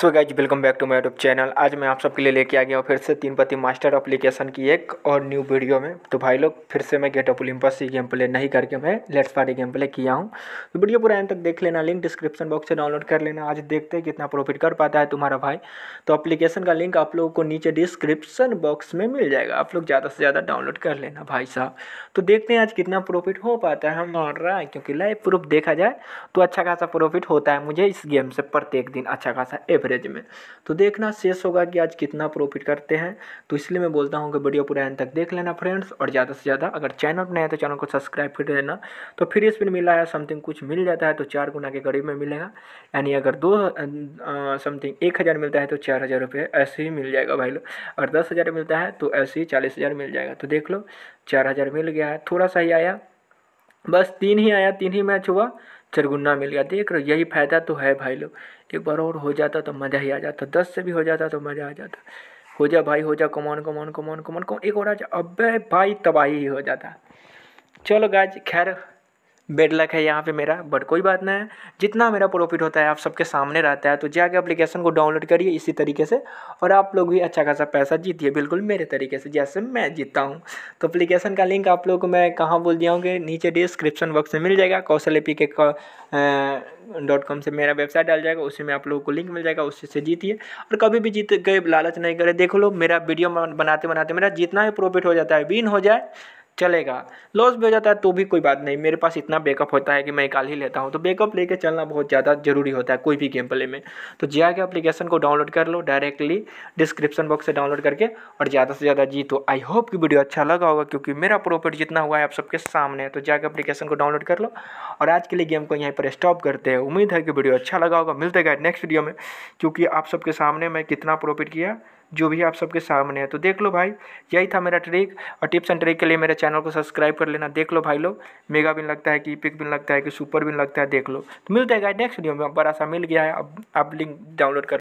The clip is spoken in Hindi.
so guys welcome back to my YouTube channel आज मैं आप सबके लिए लेके आ गया हूँ फिर से तीन पति मास्टर एप्लीकेशन की एक और न्यू वीडियो में तो भाई लोग फिर से मैं गेट ऑफ ओलिम्पस की गेम प्ले नहीं करके मैं लेट्स पार्टी गेम प्ले किया हूँ तो वीडियो पूरा एंड तक देख लेना लिंक डिस्क्रिप्शन बॉक्स से डाउनलोड कर लेना आज देखते हैं कितना प्रॉफिट कर पाता है तुम्हारा भाई तो अप्लीकेशन का लिंक आप लोगों को नीचे डिस्क्रिप्शन बॉक्स में मिल जाएगा आप लोग ज़्यादा से ज़्यादा डाउनलोड कर लेना भाई साहब तो देखते हैं आज कितना प्रॉफिट हो पाता है हम है क्योंकि लाइव प्रूफ देखा जाए तो अच्छा खासा प्रॉफिट होता है मुझे इस गेम से प्रत्येक दिन अच्छा खासा एवरेज एवरेज में तो देखना शेष होगा कि आज कितना प्रॉफिट करते हैं तो इसलिए मैं बोलता हूँ कि वीडियो पूरा एंड तक देख लेना फ्रेंड्स और ज़्यादा से ज़्यादा अगर चैनल पर नया है तो चैनल को सब्सक्राइब कर लेना तो फिर इस पर मिला है समथिंग कुछ मिल जाता है तो चार गुना के करीब में मिलेगा यानी अगर दो समथिंग एक हज़ार मिलता है तो चार हज़ार रुपये ऐसे ही मिल जाएगा भाई लोग अगर दस हज़ार मिलता है तो ऐसे ही चालीस हज़ार मिल जाएगा तो देख लो चार हज़ार मिल गया है थोड़ा सा ही आया बस तीन ही आया तीन ही मैच हुआ चरगुन्ना मिल गया देख रहे यही फ़ायदा तो है भाई लोग एक बार और हो जाता तो मज़ा ही आ जाता दस से भी हो जाता तो मज़ा आ जाता हो जा भाई हो जा कमान कमान कमान कमान कमान एक और आ जा अब भाई तबाही ही हो जाता चलो गाज खैर बेड लक है यहाँ पे मेरा बट कोई बात नहीं है जितना मेरा प्रॉफिट होता है आप सबके सामने रहता है तो जाके एप्लीकेशन को डाउनलोड करिए इसी तरीके से और आप लोग भी अच्छा खासा पैसा जीतिए बिल्कुल मेरे तरीके से जैसे मैं जीतता हूँ तो एप्लीकेशन का लिंक आप लोग को मैं कहाँ बोल दिया हूँ कि नीचे डिस्क्रिप्शन बॉक्स में मिल जाएगा कौशल ए के डॉट कॉम से मेरा वेबसाइट डाल जाएगा उसी में आप लोगों को लिंक मिल जाएगा उसी से जीतिए और कभी भी जीत गए लालच नहीं करे देखो लो मेरा वीडियो बनाते बनाते मेरा जितना भी प्रॉफिट हो जाता है विन हो जाए चलेगा लॉस भी हो जाता है तो भी कोई बात नहीं मेरे पास इतना बैकअप होता है कि मैं निकाल ही लेता हूँ तो बैकअप लेके चलना बहुत ज़्यादा ज़रूरी होता है कोई भी गेम प्ले में तो जिया हाँ, के एप्लीकेशन को डाउनलोड कर लो डायरेक्टली डिस्क्रिप्शन बॉक्स से डाउनलोड करके और ज़्यादा से ज़्यादा जीतो आई होप कि वीडियो अच्छा लगा होगा क्योंकि मेरा प्रॉफिट जितना हुआ है आप सबके सामने तो जाकर हाँ, एप्लीकेशन को डाउनलोड कर लो और आज के लिए गेम को यहीं पर स्टॉप करते हैं उम्मीद है कि वीडियो अच्छा लगा होगा मिलते गए नेक्स्ट वीडियो में क्योंकि आप सबके सामने मैं कितना प्रॉफिट किया जो भी आप सबके सामने है तो देख लो भाई यही था मेरा ट्रिक और टिप्स एंड ट्रिक के लिए मेरे चैनल को सब्सक्राइब कर लेना देख लो भाई लोग मेगा बिन लगता है कि पिक बिन लगता है कि सुपर बिन लगता है देख लो तो मिलते हैं नेक्स्ट वीडियो में बड़ा सा मिल गया है अब आप लिंक डाउनलोड कर